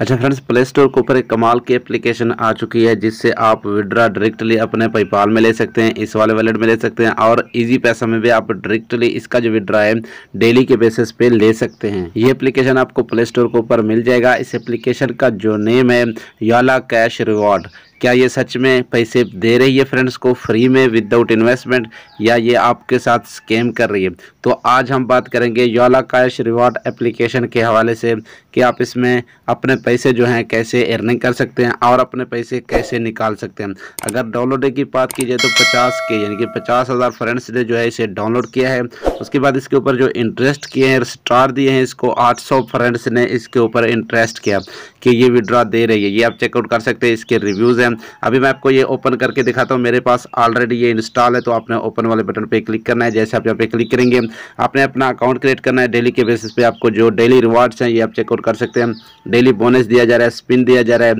अच्छा friends play store के ऊपर एक कमाल की एप्लीकेशन आ चुकी है जिससे आप विड्रा डायरेक्टली अपने पेपाल में ले सकते हैं इस वाले वैलेट में ले सकते हैं और इजी पैसा में भी आप डायरेक्टली इसका जो विड्रा है डेली के बेसिस पे ले सकते हैं ये एप्लीकेशन आपको प्ले स्टोर के ऊपर मिल जाएगा इस एप्लीकेशन का जो नेम है याला कैश रिवॉर्ड क्या ये सच में पैसे दे रही है फ्रेंड्स को फ्री में विदाउट इन्वेस्टमेंट या ये आपके साथ स्कैम कर रही है तो आज हम बात करेंगे योला कैश रिवॉर्ड एप्लीकेशन के हवाले से कि आप इसमें अपने पैसे जो हैं कैसे अर्निंग कर सकते हैं और अपने पैसे कैसे निकाल सकते हैं अगर डाउनलोड की बात की जाए तो पचास के यानी कि पचास हज़ार फ्रेंड्स ने जो है इसे डाउनलोड किया है उसके बाद इसके ऊपर जो इंटरेस्ट किए हैं स्टार दिए हैं इसको आठ सौ फ्रेंड्स ने इसके ऊपर इंटरेस्ट किया कि ये विड्रा दे रही है ये आप चेकआउट कर सकते हैं इसके रिव्यूज़ हैं हैं अभी मैं आपको ये ओपन करके दिखाता हूँ मेरे पास ऑलरेडी ये इंस्टॉल है तो आपने ओपन वाले बटन पर क्लिक करना है जैसे आप यहाँ पे क्लिक करेंगे आपने अपना अकाउंट क्रिएट करना है डेली के बेसिस पे आपको जो डेली रिवार्ड्स हैं ये आप चेकआउट कर सकते हैं डेली बोनस दिया जा रहा है स्पिन दिया जा रहा है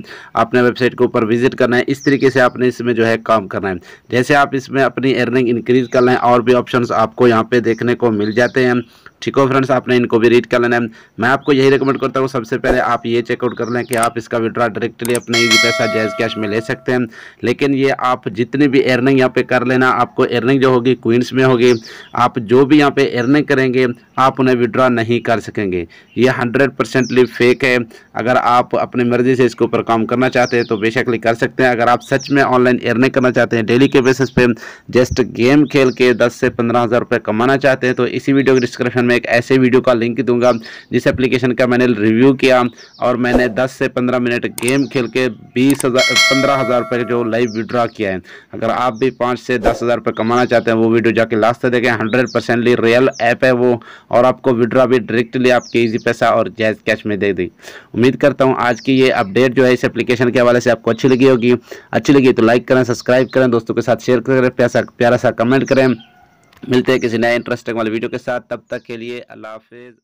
आपने वेबसाइट के ऊपर विजिट करना है इस तरीके से आपने इसमें जो है काम करना है जैसे आप इसमें अपनी अर्निंग इंक्रीज कर लें और भी ऑप्शन आपको यहाँ पे देखने को मिल जाते हैं ठीक हो फ्रेंड्स आपने इनको भी रीड कर लेना है मैं आपको यही रिकमेंड करता हूँ सबसे पहले आप ये चेकआउट कर लें कि आप इसका विड्रा डायरेक्टली अपना पैसा जैज कैश में ले ले सकते हैं लेकिन ये आप जितनी भी एयरनिंग यहाँ पे कर लेना आपको एयरनिंग जो होगी क्वींस में होगी आप जो भी यहाँ पे एयरनिंग करेंगे आप उन्हें विड्रॉ नहीं कर सकेंगे ये हंड्रेड परसेंटली फेक है अगर आप अपनी मर्ज़ी से इसके ऊपर काम करना चाहते हैं तो बेशकली कर सकते हैं अगर आप सच में ऑनलाइन एयरनिंग करना चाहते हैं डेली के बेसिस पे जस्ट गेम खेल के दस से पंद्रह हज़ार रुपये कमाना चाहते हैं तो इसी वीडियो के डिस्क्रिप्शन में एक ऐसे वीडियो का लिंक दूंगा जिस एप्लीकेशन का मैंने रिव्यू किया और मैंने दस से पंद्रह मिनट गेम खेल के बीस हज़ार पंद्रह हज़ार रुपये जो लाइव विड्रा किया है अगर आप भी पाँच से दस हज़ार रुपये कमाना चाहते हैं वो वीडियो जाके लास्ट तक देखें हंड्रेड परसेंटली रियल ऐप है वो और आपको विड्रा भी डायरेक्टली आपके ईजी पैसा और जैज कैश में दे दी उम्मीद करता हूँ आज की ये अपडेट जो है इस एप्लीकेशन के हवाले से आपको अच्छी लगी होगी अच्छी लगी तो लाइक करें सब्सक्राइब करें दोस्तों के साथ शेयर करें प्यासा प्यारा सा कमेंट करें मिलते हैं किसी नए इंटरेस्टिंग वाले वीडियो के साथ तब तक के लिए अल्लाह हाफिज़